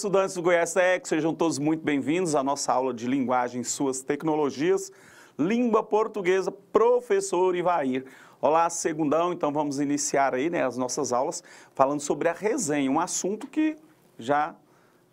estudantes do Goiás Tech, sejam todos muito bem-vindos à nossa aula de linguagem e suas tecnologias, língua portuguesa, professor Ivair. Olá, segundão, então vamos iniciar aí né, as nossas aulas falando sobre a resenha, um assunto que já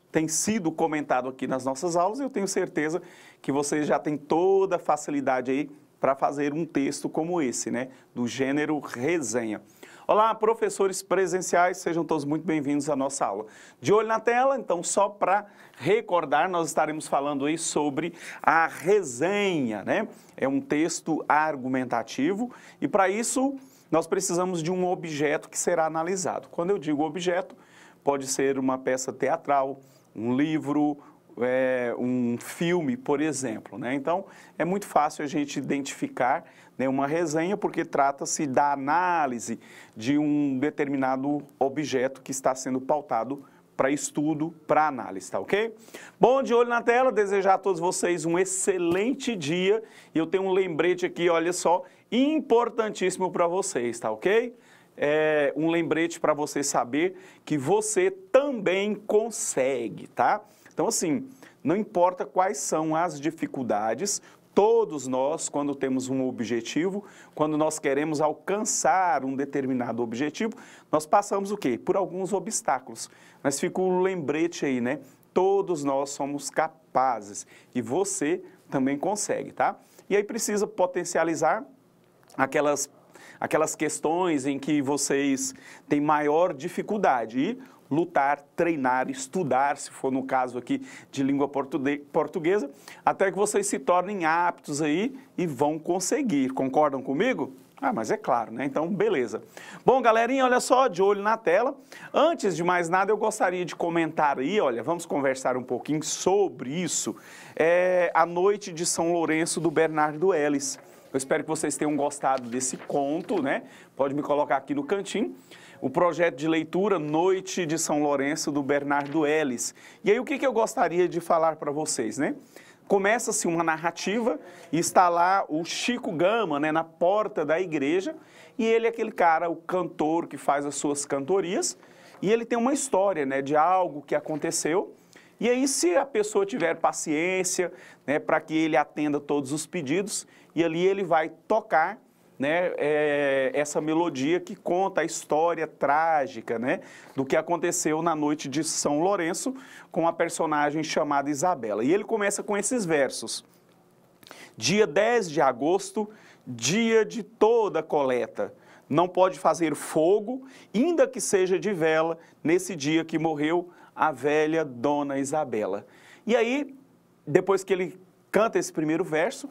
tem sido comentado aqui nas nossas aulas e eu tenho certeza que vocês já têm toda a facilidade aí para fazer um texto como esse, né, do gênero resenha. Olá, professores presenciais, sejam todos muito bem-vindos à nossa aula. De olho na tela, então, só para recordar, nós estaremos falando aí sobre a resenha, né? É um texto argumentativo e, para isso, nós precisamos de um objeto que será analisado. Quando eu digo objeto, pode ser uma peça teatral, um livro, é, um filme, por exemplo. Né? Então, é muito fácil a gente identificar né, uma resenha, porque trata-se da análise de um determinado objeto que está sendo pautado para estudo, para análise, tá ok? Bom, de olho na tela, desejar a todos vocês um excelente dia. E eu tenho um lembrete aqui, olha só, importantíssimo para vocês, tá ok? É um lembrete para você saber que você também consegue, tá? Então, assim, não importa quais são as dificuldades, Todos nós, quando temos um objetivo, quando nós queremos alcançar um determinado objetivo, nós passamos o quê? Por alguns obstáculos. Mas fica o um lembrete aí, né? Todos nós somos capazes e você também consegue, tá? E aí precisa potencializar aquelas aquelas questões em que vocês têm maior dificuldade. E lutar, treinar, estudar, se for no caso aqui de língua portuguesa, até que vocês se tornem aptos aí e vão conseguir. Concordam comigo? Ah, mas é claro, né? Então, beleza. Bom, galerinha, olha só, de olho na tela. Antes de mais nada, eu gostaria de comentar aí, olha, vamos conversar um pouquinho sobre isso. É a noite de São Lourenço do Bernardo Ellis. Eu espero que vocês tenham gostado desse conto, né? Pode me colocar aqui no cantinho. O projeto de leitura Noite de São Lourenço, do Bernardo Ellis. E aí, o que, que eu gostaria de falar para vocês, né? Começa-se uma narrativa e está lá o Chico Gama, né, na porta da igreja, e ele é aquele cara, o cantor que faz as suas cantorias, e ele tem uma história, né, de algo que aconteceu, e aí, se a pessoa tiver paciência, né, para que ele atenda todos os pedidos, e ali ele vai tocar né, é, essa melodia que conta a história trágica né, do que aconteceu na noite de São Lourenço com a personagem chamada Isabela. E ele começa com esses versos. Dia 10 de agosto, dia de toda coleta. Não pode fazer fogo, ainda que seja de vela, nesse dia que morreu a velha Dona Isabela. E aí, depois que ele canta esse primeiro verso,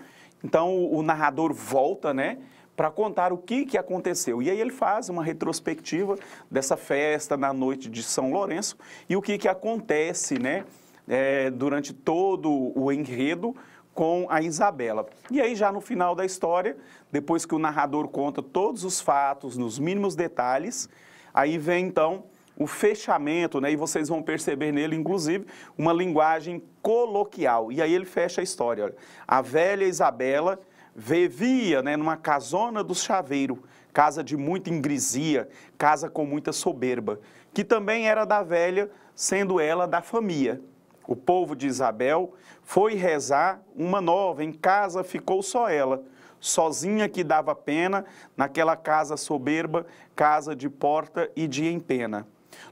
então o narrador volta, né? para contar o que, que aconteceu. E aí ele faz uma retrospectiva dessa festa na noite de São Lourenço e o que, que acontece né, é, durante todo o enredo com a Isabela. E aí já no final da história, depois que o narrador conta todos os fatos nos mínimos detalhes, aí vem então o fechamento, né? E vocês vão perceber nele, inclusive, uma linguagem coloquial. E aí ele fecha a história. Olha. A velha Isabela vivia né, numa casona do chaveiro, casa de muita ingresia, casa com muita soberba, que também era da velha, sendo ela da família. O povo de Isabel foi rezar uma nova, em casa ficou só ela sozinha que dava pena, naquela casa soberba, casa de porta e de empena.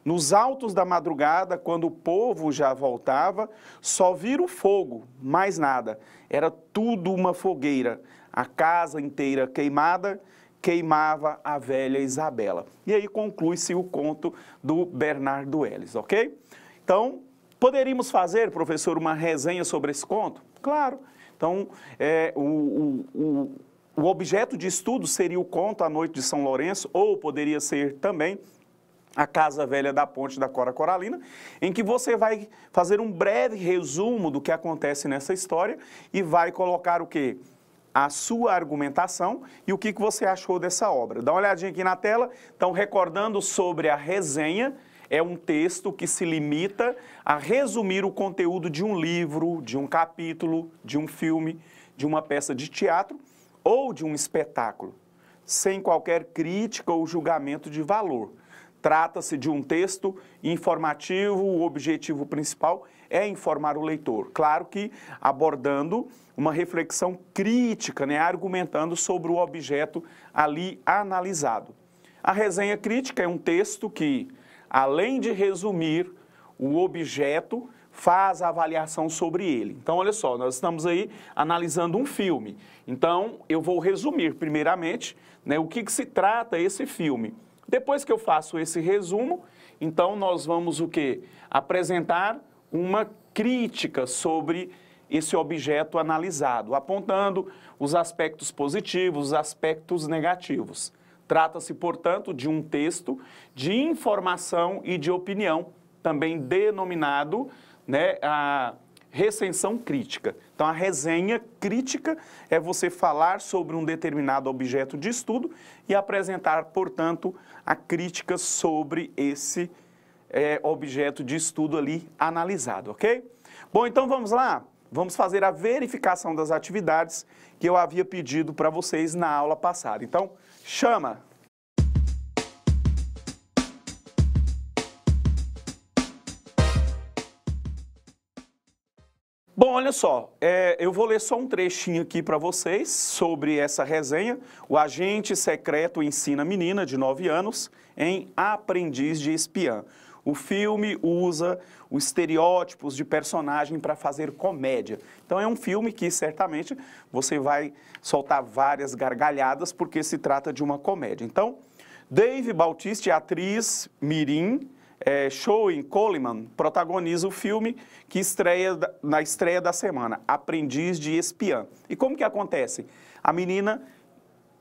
Nos altos da madrugada, quando o povo já voltava, só viram fogo, mais nada. Era tudo uma fogueira. A casa inteira queimada, queimava a velha Isabela. E aí conclui-se o conto do Bernardo Ellis, ok? Então, poderíamos fazer, professor, uma resenha sobre esse conto? Claro. Então, é, o, o, o o objeto de estudo seria o conto A Noite de São Lourenço, ou poderia ser também a Casa Velha da Ponte da Cora Coralina, em que você vai fazer um breve resumo do que acontece nessa história e vai colocar o quê? A sua argumentação e o que você achou dessa obra. Dá uma olhadinha aqui na tela. Então, recordando sobre a resenha, é um texto que se limita a resumir o conteúdo de um livro, de um capítulo, de um filme, de uma peça de teatro ou de um espetáculo, sem qualquer crítica ou julgamento de valor Trata-se de um texto informativo, o objetivo principal é informar o leitor. Claro que abordando uma reflexão crítica, né, argumentando sobre o objeto ali analisado. A resenha crítica é um texto que, além de resumir o objeto, faz a avaliação sobre ele. Então, olha só, nós estamos aí analisando um filme. Então, eu vou resumir primeiramente né, o que, que se trata esse filme. Depois que eu faço esse resumo, então nós vamos o que? Apresentar uma crítica sobre esse objeto analisado, apontando os aspectos positivos, os aspectos negativos. Trata-se, portanto, de um texto de informação e de opinião, também denominado né, a recensão crítica. Então, a resenha crítica é você falar sobre um determinado objeto de estudo e apresentar, portanto, a crítica sobre esse é, objeto de estudo ali analisado, ok? Bom, então vamos lá? Vamos fazer a verificação das atividades que eu havia pedido para vocês na aula passada. Então, chama! Bom, olha só, é, eu vou ler só um trechinho aqui para vocês sobre essa resenha. O agente secreto ensina menina de 9 anos em aprendiz de espiã. O filme usa os estereótipos de personagem para fazer comédia. Então é um filme que certamente você vai soltar várias gargalhadas porque se trata de uma comédia. Então, Dave Bautista a atriz mirim é, Coleman protagoniza o filme que estreia na estreia da semana, Aprendiz de Espiã. E como que acontece? A menina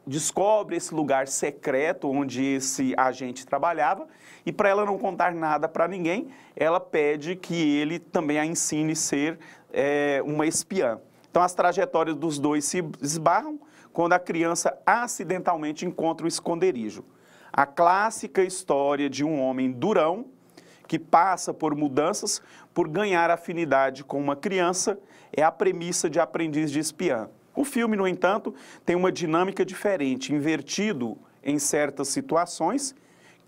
descobre esse lugar secreto onde esse agente trabalhava e para ela não contar nada para ninguém, ela pede que ele também a ensine ser é, uma espiã. Então as trajetórias dos dois se esbarram quando a criança acidentalmente encontra o esconderijo. A clássica história de um homem durão que passa por mudanças por ganhar afinidade com uma criança, é a premissa de Aprendiz de Espiã. O filme, no entanto, tem uma dinâmica diferente, invertido em certas situações,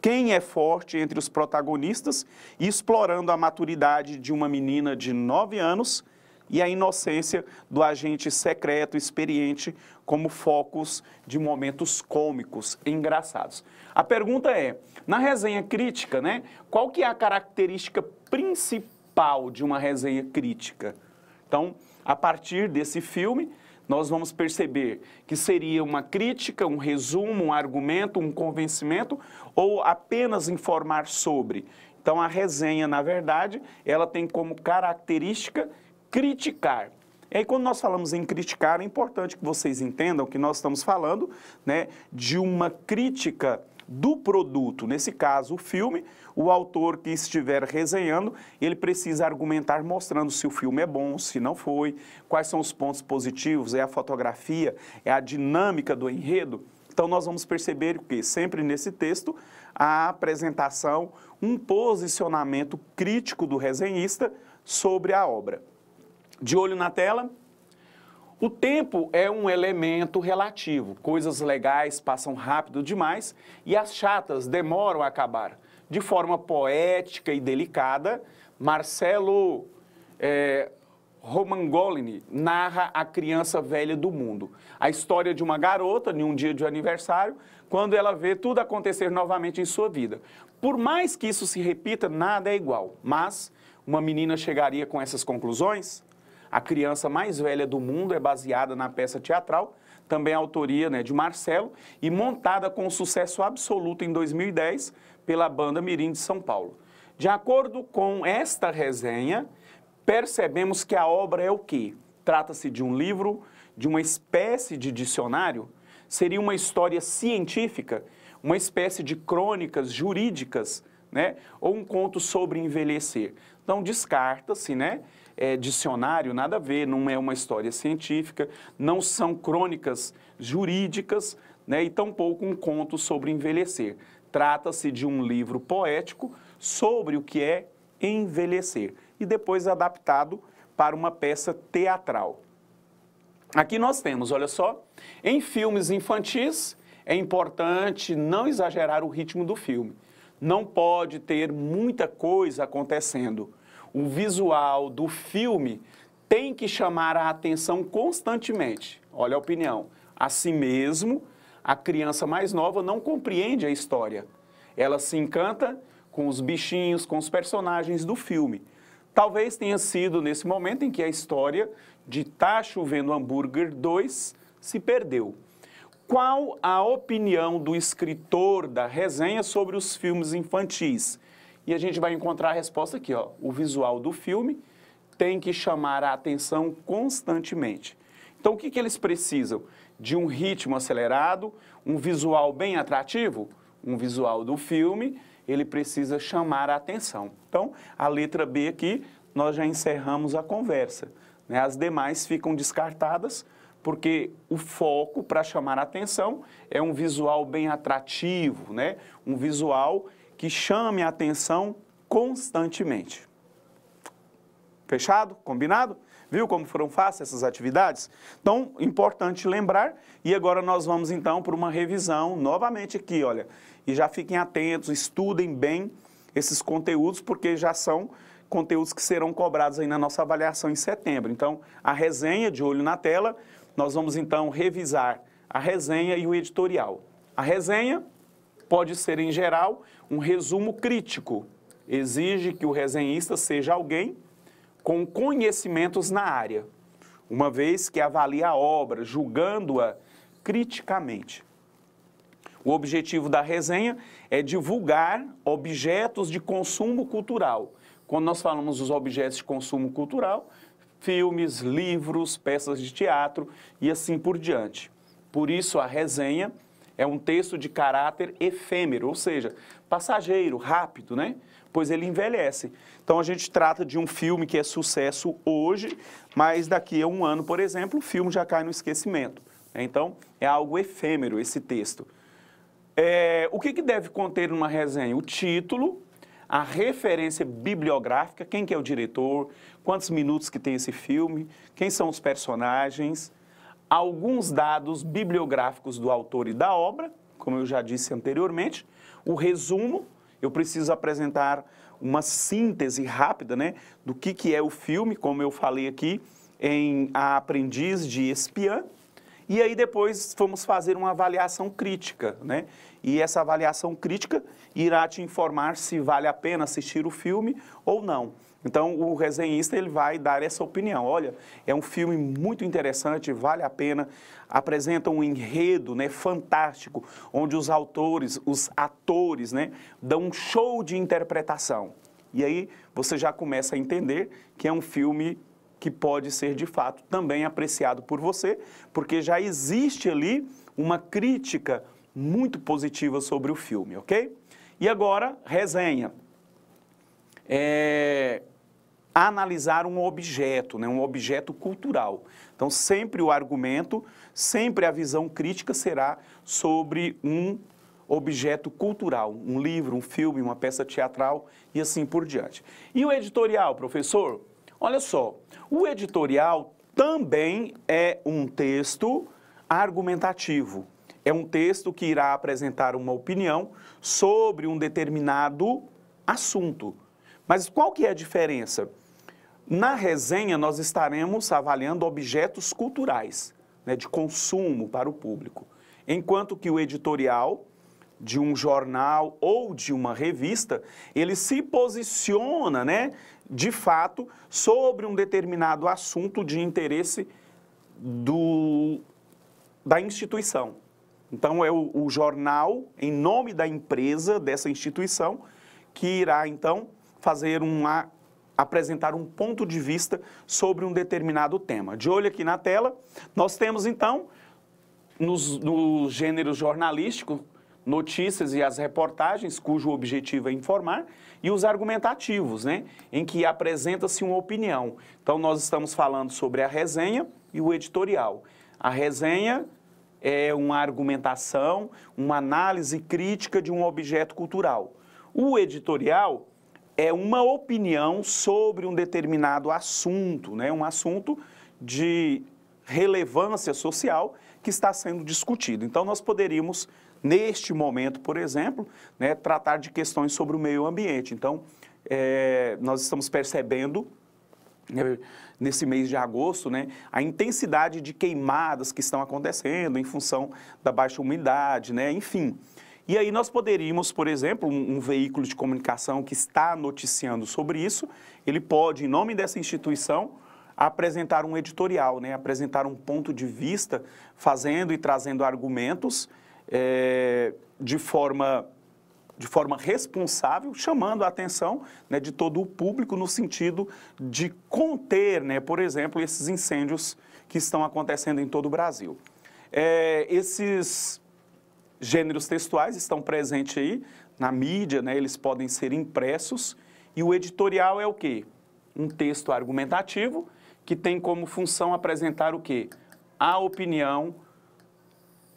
quem é forte entre os protagonistas e explorando a maturidade de uma menina de 9 anos e a inocência do agente secreto, experiente, como focos de momentos cômicos, engraçados. A pergunta é, na resenha crítica, né, qual que é a característica principal de uma resenha crítica? Então, a partir desse filme, nós vamos perceber que seria uma crítica, um resumo, um argumento, um convencimento ou apenas informar sobre. Então, a resenha, na verdade, ela tem como característica criticar. E aí, quando nós falamos em criticar, é importante que vocês entendam que nós estamos falando né, de uma crítica do produto, nesse caso o filme, o autor que estiver resenhando, ele precisa argumentar mostrando se o filme é bom, se não foi, quais são os pontos positivos, é a fotografia, é a dinâmica do enredo. Então nós vamos perceber que sempre nesse texto a apresentação, um posicionamento crítico do resenhista sobre a obra de olho na tela. O tempo é um elemento relativo. Coisas legais passam rápido demais e as chatas demoram a acabar. De forma poética e delicada, Marcelo é, Romangolini narra A Criança Velha do Mundo. A história de uma garota, em um dia de aniversário, quando ela vê tudo acontecer novamente em sua vida. Por mais que isso se repita, nada é igual. Mas uma menina chegaria com essas conclusões? A Criança Mais Velha do Mundo é baseada na peça teatral, também autoria né, de Marcelo, e montada com sucesso absoluto em 2010 pela Banda Mirim de São Paulo. De acordo com esta resenha, percebemos que a obra é o quê? Trata-se de um livro, de uma espécie de dicionário? Seria uma história científica? Uma espécie de crônicas jurídicas? Né? Ou um conto sobre envelhecer? Então, descarta-se, né? é, dicionário, nada a ver, não é uma história científica, não são crônicas jurídicas, né, e tampouco um conto sobre envelhecer. Trata-se de um livro poético sobre o que é envelhecer e depois adaptado para uma peça teatral. Aqui nós temos, olha só, em filmes infantis é importante não exagerar o ritmo do filme. Não pode ter muita coisa acontecendo o visual do filme tem que chamar a atenção constantemente. Olha a opinião. Assim mesmo, a criança mais nova não compreende a história. Ela se encanta com os bichinhos, com os personagens do filme. Talvez tenha sido nesse momento em que a história de Tá Chovendo Hambúrguer 2 se perdeu. Qual a opinião do escritor da resenha sobre os filmes infantis? E a gente vai encontrar a resposta aqui, ó. O visual do filme tem que chamar a atenção constantemente. Então, o que, que eles precisam? De um ritmo acelerado, um visual bem atrativo? Um visual do filme, ele precisa chamar a atenção. Então, a letra B aqui, nós já encerramos a conversa. Né? As demais ficam descartadas, porque o foco para chamar a atenção é um visual bem atrativo, né? um visual que chame a atenção constantemente. Fechado? Combinado? Viu como foram fáceis essas atividades? Então, importante lembrar. E agora nós vamos então para uma revisão novamente aqui, olha. E já fiquem atentos, estudem bem esses conteúdos, porque já são conteúdos que serão cobrados aí na nossa avaliação em setembro. Então, a resenha de olho na tela, nós vamos então revisar a resenha e o editorial. A resenha pode ser, em geral, um resumo crítico. Exige que o resenhista seja alguém com conhecimentos na área, uma vez que avalia a obra, julgando-a criticamente. O objetivo da resenha é divulgar objetos de consumo cultural. Quando nós falamos dos objetos de consumo cultural, filmes, livros, peças de teatro e assim por diante. Por isso, a resenha é um texto de caráter efêmero, ou seja, passageiro, rápido, né? Pois ele envelhece. Então a gente trata de um filme que é sucesso hoje, mas daqui a um ano, por exemplo, o filme já cai no esquecimento. Então é algo efêmero esse texto. É, o que, que deve conter numa resenha? O título, a referência bibliográfica, quem que é o diretor, quantos minutos que tem esse filme, quem são os personagens, alguns dados bibliográficos do autor e da obra, como eu já disse anteriormente, o resumo, eu preciso apresentar uma síntese rápida né, do que, que é o filme, como eu falei aqui em A Aprendiz de Espiã, e aí depois vamos fazer uma avaliação crítica, né? E essa avaliação crítica irá te informar se vale a pena assistir o filme ou não. Então, o resenhista ele vai dar essa opinião. Olha, é um filme muito interessante, vale a pena. Apresenta um enredo né, fantástico, onde os autores, os atores, né, dão um show de interpretação. E aí você já começa a entender que é um filme que pode ser, de fato, também apreciado por você, porque já existe ali uma crítica muito positiva sobre o filme, ok? E agora, resenha. É, analisar um objeto, né, um objeto cultural. Então, sempre o argumento, sempre a visão crítica será sobre um objeto cultural, um livro, um filme, uma peça teatral e assim por diante. E o editorial, professor? Olha só, o editorial também é um texto argumentativo. É um texto que irá apresentar uma opinião sobre um determinado assunto. Mas qual que é a diferença? Na resenha, nós estaremos avaliando objetos culturais, né, de consumo para o público, enquanto que o editorial de um jornal ou de uma revista, ele se posiciona, né, de fato, sobre um determinado assunto de interesse do, da instituição. Então, é o, o jornal, em nome da empresa, dessa instituição, que irá, então, fazer uma apresentar um ponto de vista sobre um determinado tema. De olho aqui na tela, nós temos então, nos, no gênero jornalístico, notícias e as reportagens, cujo objetivo é informar, e os argumentativos, né, em que apresenta-se uma opinião. Então, nós estamos falando sobre a resenha e o editorial. A resenha é uma argumentação, uma análise crítica de um objeto cultural. O editorial é uma opinião sobre um determinado assunto, né? um assunto de relevância social que está sendo discutido. Então, nós poderíamos, neste momento, por exemplo, né, tratar de questões sobre o meio ambiente. Então, é, nós estamos percebendo né, nesse mês de agosto, né, a intensidade de queimadas que estão acontecendo em função da baixa umidade, né, enfim. E aí nós poderíamos, por exemplo, um, um veículo de comunicação que está noticiando sobre isso, ele pode, em nome dessa instituição, apresentar um editorial, né? apresentar um ponto de vista, fazendo e trazendo argumentos é, de forma de forma responsável, chamando a atenção né, de todo o público no sentido de conter, né, por exemplo, esses incêndios que estão acontecendo em todo o Brasil. É, esses Gêneros textuais estão presentes aí na mídia, né? eles podem ser impressos. E o editorial é o quê? Um texto argumentativo que tem como função apresentar o quê? A opinião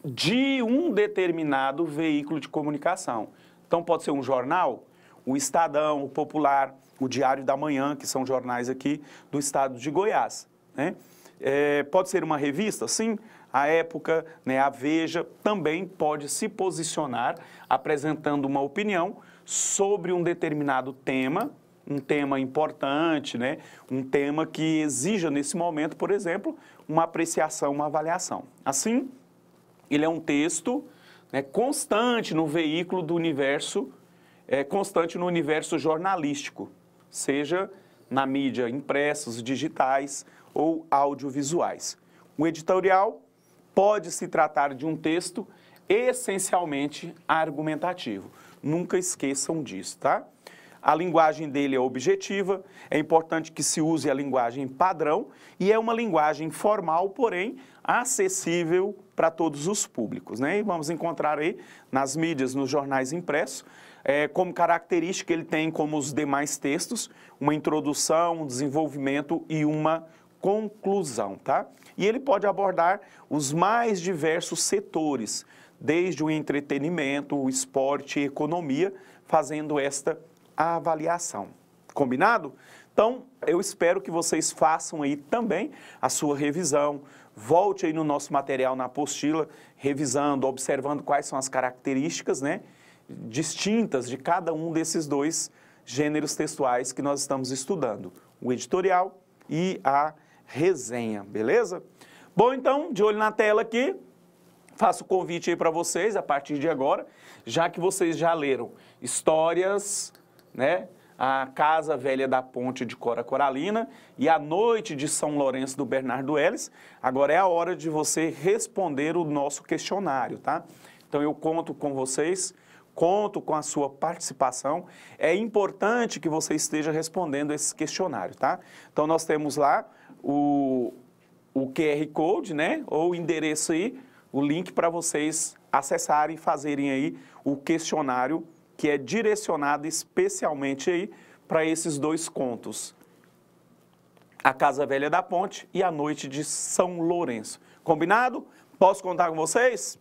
de um determinado veículo de comunicação. Então pode ser um jornal, o Estadão, o Popular, o Diário da Manhã, que são jornais aqui do estado de Goiás. Né? É, pode ser uma revista, sim a época, né, a Veja, também pode se posicionar apresentando uma opinião sobre um determinado tema, um tema importante, né, um tema que exija, nesse momento, por exemplo, uma apreciação, uma avaliação. Assim, ele é um texto né, constante no veículo do universo, é, constante no universo jornalístico, seja na mídia impressos, digitais ou audiovisuais. O editorial pode se tratar de um texto essencialmente argumentativo. Nunca esqueçam disso, tá? A linguagem dele é objetiva, é importante que se use a linguagem padrão e é uma linguagem formal, porém acessível para todos os públicos. Né? E vamos encontrar aí nas mídias, nos jornais impressos, é, como característica ele tem, como os demais textos, uma introdução, um desenvolvimento e uma conclusão, tá? E ele pode abordar os mais diversos setores, desde o entretenimento, o esporte, economia, fazendo esta avaliação. Combinado? Então, eu espero que vocês façam aí também a sua revisão. Volte aí no nosso material na apostila, revisando, observando quais são as características, né, distintas de cada um desses dois gêneros textuais que nós estamos estudando, o editorial e a resenha, beleza? Bom, então, de olho na tela aqui, faço o convite aí para vocês a partir de agora, já que vocês já leram histórias, né? A Casa Velha da Ponte de Cora Coralina e a Noite de São Lourenço do Bernardo Ellis. Agora é a hora de você responder o nosso questionário, tá? Então eu conto com vocês, conto com a sua participação. É importante que você esteja respondendo esse questionário, tá? Então nós temos lá o, o QR Code, né? Ou o endereço aí, o link para vocês acessarem e fazerem aí o questionário que é direcionado especialmente aí para esses dois contos. A Casa Velha da Ponte e a Noite de São Lourenço. Combinado? Posso contar com vocês?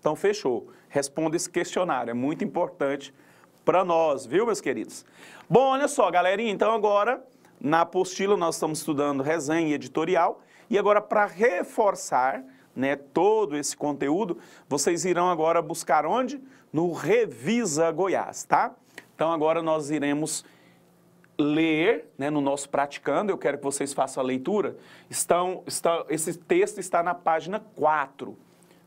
Então fechou. Responda esse questionário, é muito importante para nós, viu, meus queridos? Bom, olha só, galerinha, então agora na apostila nós estamos estudando resenha e editorial e agora para reforçar né, todo esse conteúdo, vocês irão agora buscar onde? No Revisa Goiás, tá? Então agora nós iremos ler, né, no nosso praticando, eu quero que vocês façam a leitura. Estão, está, esse texto está na página 4.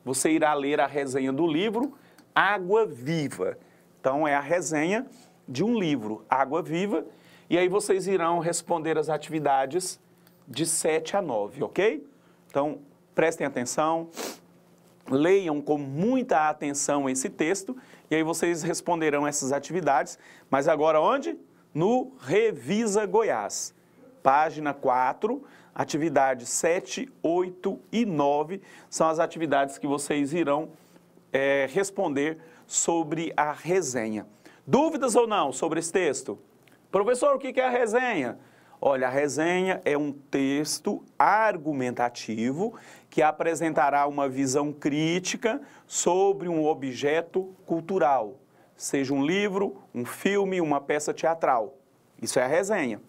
Você irá ler a resenha do livro Água Viva. Então é a resenha de um livro, Água Viva, e aí vocês irão responder as atividades de 7 a 9, ok? Então, prestem atenção, leiam com muita atenção esse texto e aí vocês responderão essas atividades. Mas agora onde? No Revisa Goiás, página 4, atividades 7, 8 e 9 são as atividades que vocês irão é, responder sobre a resenha. Dúvidas ou não sobre esse texto? Professor, o que é a resenha? Olha, a resenha é um texto argumentativo que apresentará uma visão crítica sobre um objeto cultural, seja um livro, um filme, uma peça teatral. Isso é a resenha.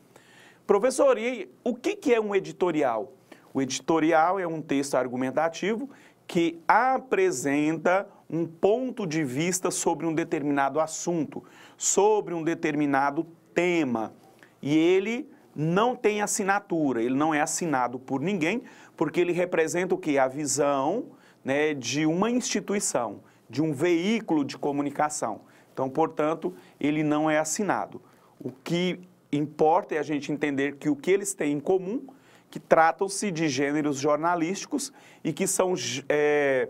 Professor, e o que é um editorial? O editorial é um texto argumentativo que apresenta um ponto de vista sobre um determinado assunto, sobre um determinado tema e ele não tem assinatura, ele não é assinado por ninguém, porque ele representa o que? A visão né, de uma instituição, de um veículo de comunicação. Então, portanto, ele não é assinado. O que importa é a gente entender que o que eles têm em comum, que tratam-se de gêneros jornalísticos e que são é,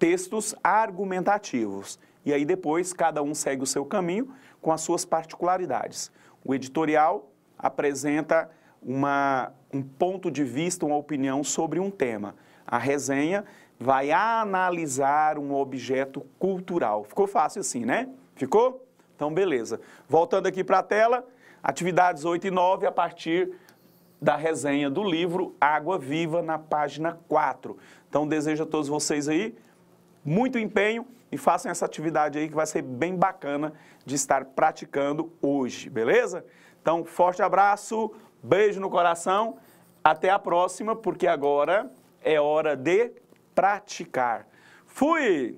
textos argumentativos. E aí depois cada um segue o seu caminho com as suas particularidades. O editorial apresenta uma, um ponto de vista, uma opinião sobre um tema. A resenha vai analisar um objeto cultural. Ficou fácil assim, né? Ficou? Então, beleza. Voltando aqui para a tela, atividades 8 e 9 a partir da resenha do livro Água Viva, na página 4. Então, desejo a todos vocês aí muito empenho e façam essa atividade aí que vai ser bem bacana de estar praticando hoje, beleza? Então, forte abraço, beijo no coração, até a próxima, porque agora é hora de praticar. Fui!